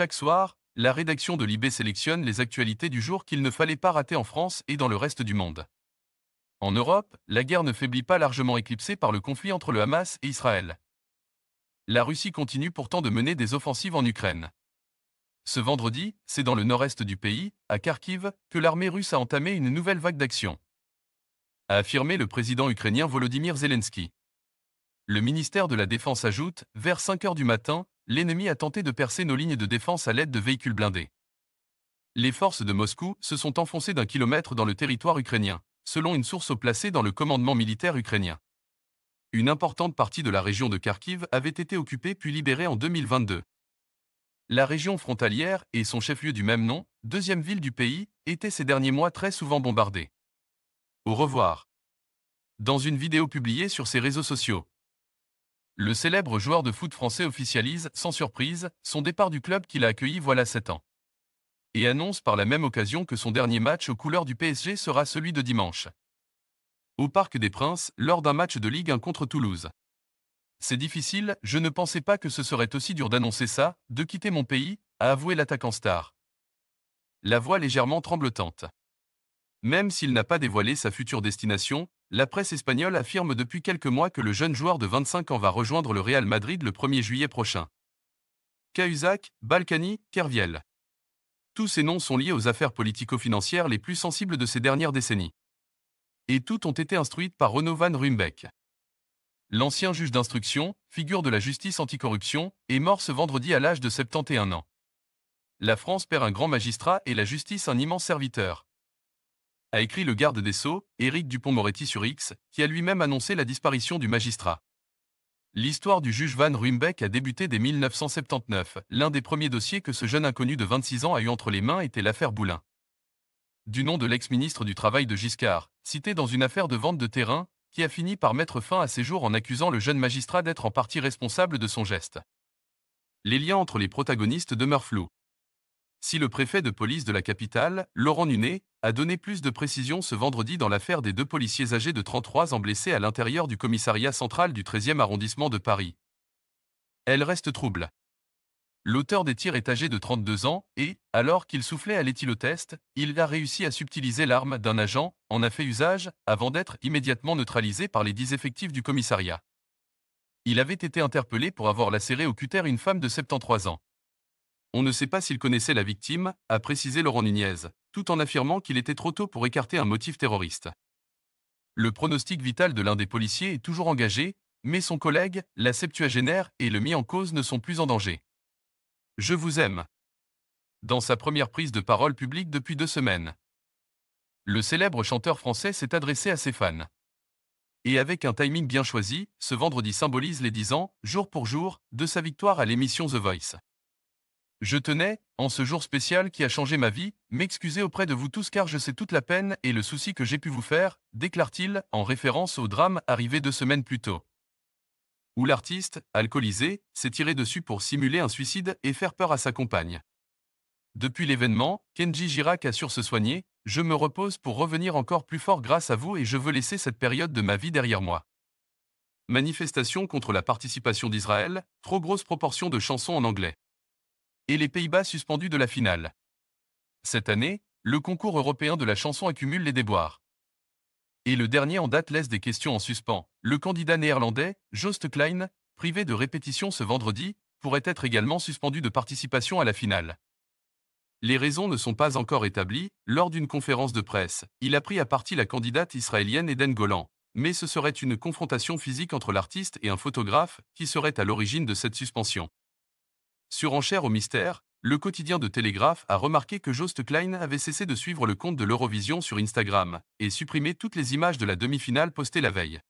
Chaque soir, la rédaction de Libé sélectionne les actualités du jour qu'il ne fallait pas rater en France et dans le reste du monde. En Europe, la guerre ne faiblit pas largement éclipsée par le conflit entre le Hamas et Israël. La Russie continue pourtant de mener des offensives en Ukraine. Ce vendredi, c'est dans le nord-est du pays, à Kharkiv, que l'armée russe a entamé une nouvelle vague d'action. A affirmé le président ukrainien Volodymyr Zelensky. Le ministère de la Défense ajoute, vers 5 heures du matin, l'ennemi a tenté de percer nos lignes de défense à l'aide de véhicules blindés. Les forces de Moscou se sont enfoncées d'un kilomètre dans le territoire ukrainien, selon une source placée dans le commandement militaire ukrainien. Une importante partie de la région de Kharkiv avait été occupée puis libérée en 2022. La région frontalière et son chef-lieu du même nom, deuxième ville du pays, étaient ces derniers mois très souvent bombardées. Au revoir. Dans une vidéo publiée sur ses réseaux sociaux, le célèbre joueur de foot français officialise, sans surprise, son départ du club qu'il a accueilli voilà 7 ans. Et annonce par la même occasion que son dernier match aux couleurs du PSG sera celui de dimanche. Au Parc des Princes, lors d'un match de Ligue 1 contre Toulouse. C'est difficile, je ne pensais pas que ce serait aussi dur d'annoncer ça, de quitter mon pays, a avoué l'attaquant star. La voix légèrement tremblotante. Même s'il n'a pas dévoilé sa future destination, la presse espagnole affirme depuis quelques mois que le jeune joueur de 25 ans va rejoindre le Real Madrid le 1er juillet prochain. Cahuzac, Balkany, Kerviel. Tous ces noms sont liés aux affaires politico-financières les plus sensibles de ces dernières décennies. Et toutes ont été instruites par Renaud Van Rumbeck. L'ancien juge d'instruction, figure de la justice anticorruption, est mort ce vendredi à l'âge de 71 ans. La France perd un grand magistrat et la justice un immense serviteur a écrit le garde des Sceaux, Éric Dupont-Moretti sur X, qui a lui-même annoncé la disparition du magistrat. L'histoire du juge Van Rumbeck a débuté dès 1979. L'un des premiers dossiers que ce jeune inconnu de 26 ans a eu entre les mains était l'affaire Boulin. Du nom de l'ex-ministre du Travail de Giscard, cité dans une affaire de vente de terrain, qui a fini par mettre fin à ses jours en accusant le jeune magistrat d'être en partie responsable de son geste. Les liens entre les protagonistes demeurent flous si le préfet de police de la capitale, Laurent Nunet, a donné plus de précisions ce vendredi dans l'affaire des deux policiers âgés de 33 ans blessés à l'intérieur du commissariat central du 13e arrondissement de Paris. Elle reste trouble. L'auteur des tirs est âgé de 32 ans et, alors qu'il soufflait à l'éthylotest, il a réussi à subtiliser l'arme d'un agent, en a fait usage, avant d'être immédiatement neutralisé par les 10 effectifs du commissariat. Il avait été interpellé pour avoir lacéré au cutter une femme de 73 ans. On ne sait pas s'il connaissait la victime, a précisé Laurent Nunez, tout en affirmant qu'il était trop tôt pour écarter un motif terroriste. Le pronostic vital de l'un des policiers est toujours engagé, mais son collègue, la septuagénaire et le mis en cause ne sont plus en danger. Je vous aime. Dans sa première prise de parole publique depuis deux semaines, le célèbre chanteur français s'est adressé à ses fans. Et avec un timing bien choisi, ce vendredi symbolise les dix ans, jour pour jour, de sa victoire à l'émission The Voice. Je tenais, en ce jour spécial qui a changé ma vie, m'excuser auprès de vous tous car je sais toute la peine et le souci que j'ai pu vous faire, déclare-t-il, en référence au drame arrivé deux semaines plus tôt. Où l'artiste, alcoolisé, s'est tiré dessus pour simuler un suicide et faire peur à sa compagne. Depuis l'événement, Kenji Girac a sur se soigner, je me repose pour revenir encore plus fort grâce à vous et je veux laisser cette période de ma vie derrière moi. Manifestation contre la participation d'Israël, trop grosse proportion de chansons en anglais et les Pays-Bas suspendus de la finale. Cette année, le concours européen de la chanson accumule les déboires. Et le dernier en date laisse des questions en suspens. Le candidat néerlandais, Jost Klein, privé de répétition ce vendredi, pourrait être également suspendu de participation à la finale. Les raisons ne sont pas encore établies. Lors d'une conférence de presse, il a pris à partie la candidate israélienne Eden Golan. Mais ce serait une confrontation physique entre l'artiste et un photographe qui serait à l'origine de cette suspension. Surenchère au mystère, le quotidien de Télégraphe a remarqué que Jost Klein avait cessé de suivre le compte de l'Eurovision sur Instagram et supprimé toutes les images de la demi-finale postées la veille.